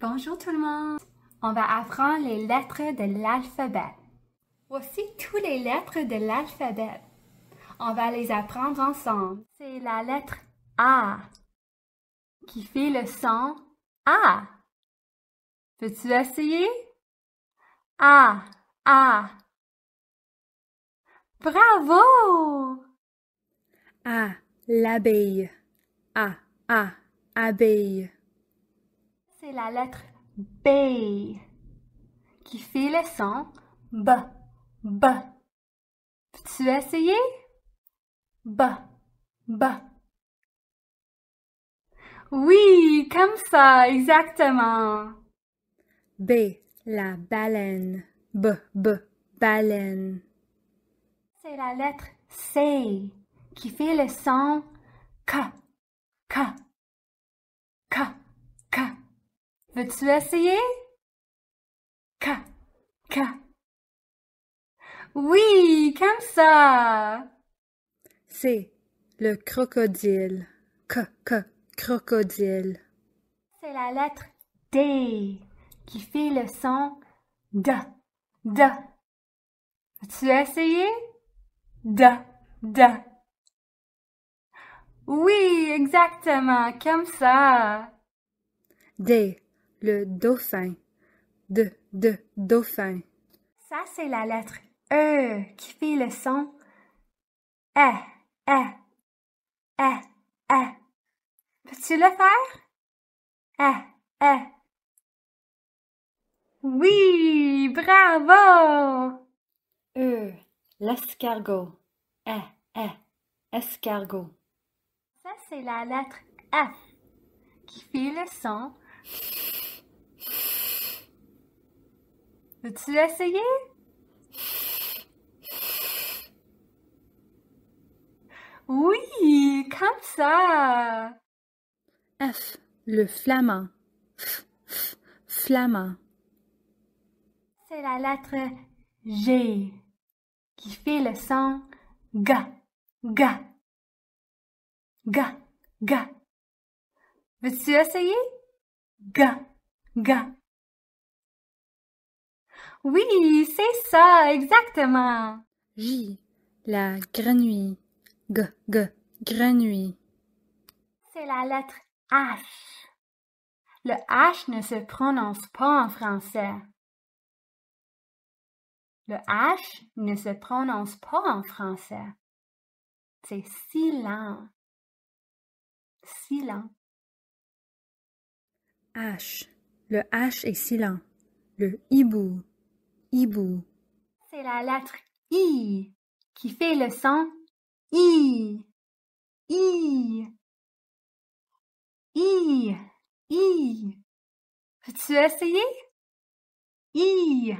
Bonjour tout le monde! On va apprendre les lettres de l'alphabet. Voici toutes les lettres de l'alphabet. On va les apprendre ensemble. C'est la lettre A qui fait le son A. Peux-tu essayer? A, A. Bravo! A, l'abeille. A, A, abeille c'est la lettre B qui fait le son B, B. Tu tu essayer? B, B. Oui, comme ça, exactement. B, la baleine. B, B, baleine. C'est la lettre C qui fait le son K, K, K veux tu essayer? K, K. Oui, comme ça. C'est le crocodile. K, K, crocodile. C'est la lettre D qui fait le son D, D. As-tu essayer? D, D. Oui, exactement, comme ça. D, le dauphin. De, de, dauphin. Ça, c'est la lettre E qui fait le son E, E, E, E. Peux-tu le faire? E, E. Oui, bravo! E, l'escargot. E, E, escargot. Ça, c'est la lettre F qui fait le son Veux-tu essayer? Oui, comme ça. F, le flamand. F, flamand. C'est la lettre G qui fait le son ga, ga, ga, ga. Veux-tu essayer? Ga, ga. Oui, c'est ça, exactement. J. La grenouille. G. G. Grenouille. C'est la lettre H. Le H ne se prononce pas en français. Le H ne se prononce pas en français. C'est silent. Silent. H. Le H est silent. Le hibou. C'est la lettre I qui fait le son I. I. I. I. Peux-tu essayer? I.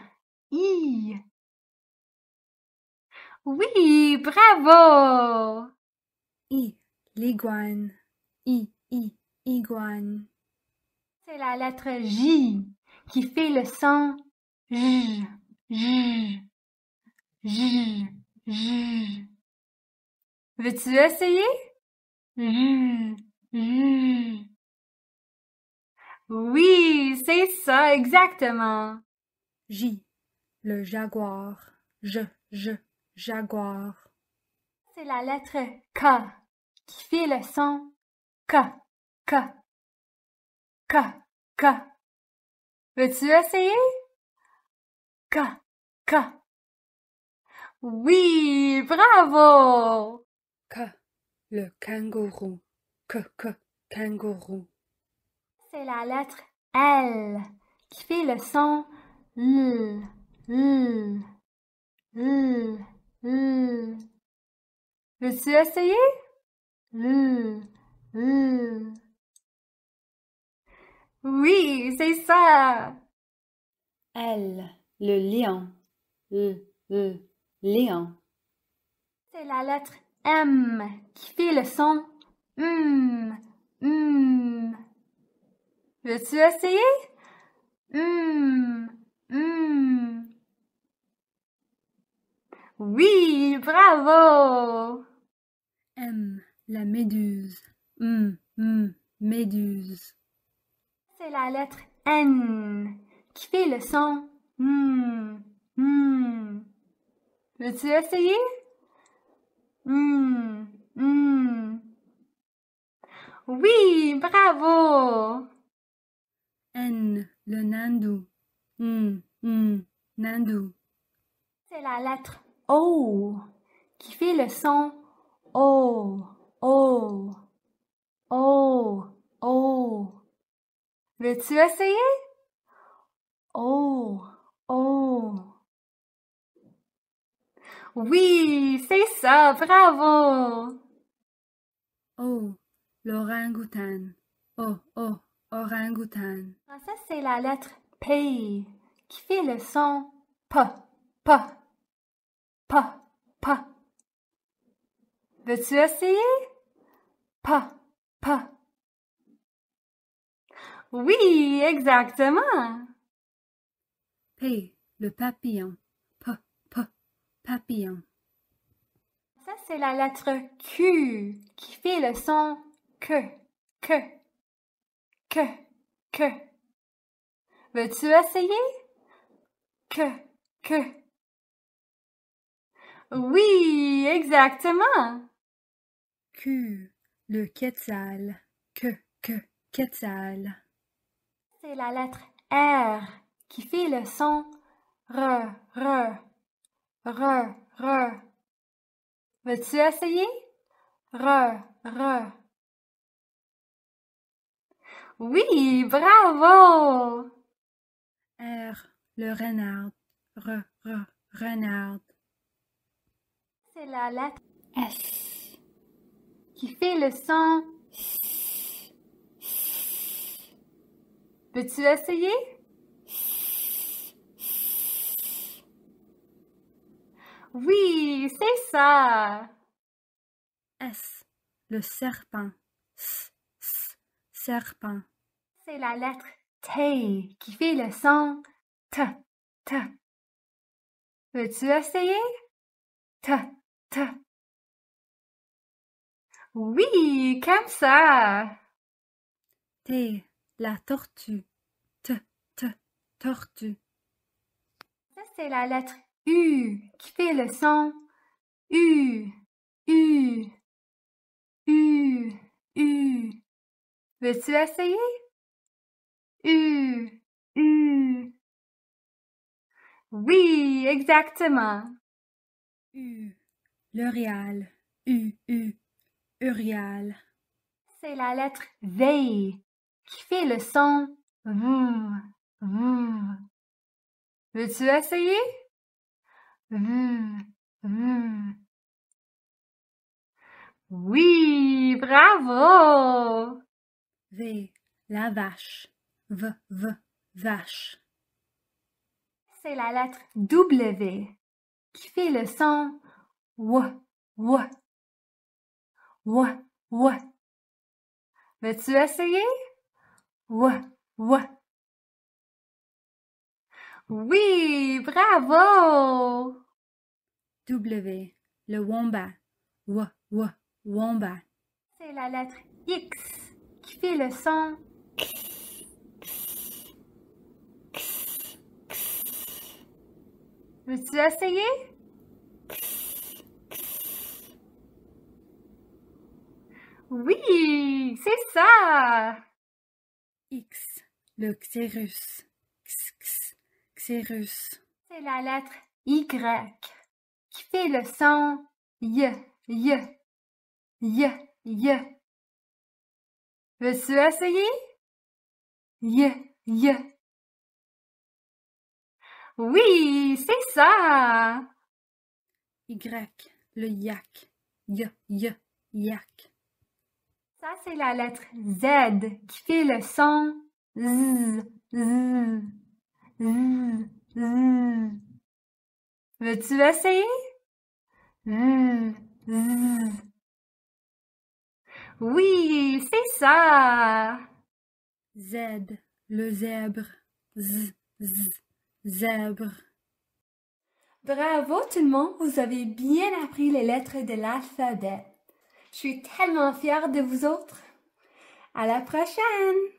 I. Oui, bravo! I, l'iguane. I, I, iguane. C'est la lettre J qui fait le son J. J. J. J. Veux-tu essayer? J. J. Oui, c'est ça, exactement. J. Le jaguar. Je, je, jaguar. C'est la lettre K qui fait le son K, K, K, K. Veux-tu essayer? K, K. Oui, bravo. K, le kangourou. K, K, kangourou. C'est la lettre L qui fait le son L, L, L, L. Veux-tu essayer? L, L. Oui, c'est ça. Elle. Le lion. Le, le, lion. C'est la lettre M qui fait le son M. M. Veux-tu essayer? M. M. Oui, bravo! M, la méduse. M, M, méduse. C'est la lettre N qui fait le son Hmm. hum. Veux-tu essayer? Hmm. Hmm. Oui, bravo! N, le Nandu. Hum, hum, nandu. C'est la lettre O qui fait le son O, O, O, O. Veux-tu essayer? O. Oh. Oui, c'est ça, bravo. Oh, l'orangoutan. Oh, oh, orangoutan. En ah, c'est la lettre P qui fait le son pa, pa, P, P. Veux-tu essayer? P, pa. Oui, exactement. P. Le papillon. P. P. Papillon. Ça, c'est la lettre Q qui fait le son que, que, que, que. Veux-tu essayer? Que, que. Oui, exactement. Q. Le quetzal. Que, que, quetzal. C'est la lettre R qui fait le son re, re, re, re. Veux-tu essayer? Re, re. Oui, bravo! R, le renard. Re, re, renard. C'est la lettre S qui fait le son. Peux-tu essayer? Oui, c'est ça. S. Le serpent. S, s, serpent. C'est la lettre T qui fait le son T, T. Veux-tu essayer? T, T. Oui, comme ça. T. La tortue. T, T, tortue. Ça, c'est la lettre U qui fait le son U, U, U, U. Veux-tu essayer? U, U. Oui, exactement. U, L'Oréal, U, U, Urial. C'est la lettre V qui fait le son V, V. Veux-tu essayer? Mmh, mmh. Oui, bravo. V, la vache. V, v, vache. C'est la lettre W qui fait le son W, W. W, W. Veux-tu essayer? W, W. Oui, bravo! W, le womba. W, w, womba. C'est la lettre X qui fait le son Veux-tu essayer? Oui, c'est ça! X, le Xérus. C'est la lettre Y qui fait le son Y, Y, Y, Y. Veux-tu essayer? Y, Y. Oui, c'est ça! Y, le yak. Y, Y, yak. Ça, c'est la lettre Z qui fait le son Z, Z. Hum, hum. Veux-tu essayer? Hum, oui, c'est ça. Z, le zèbre. Z, z, zèbre. Bravo tout le monde, vous avez bien appris les lettres de l'alphabet. Je suis tellement fière de vous autres. À la prochaine!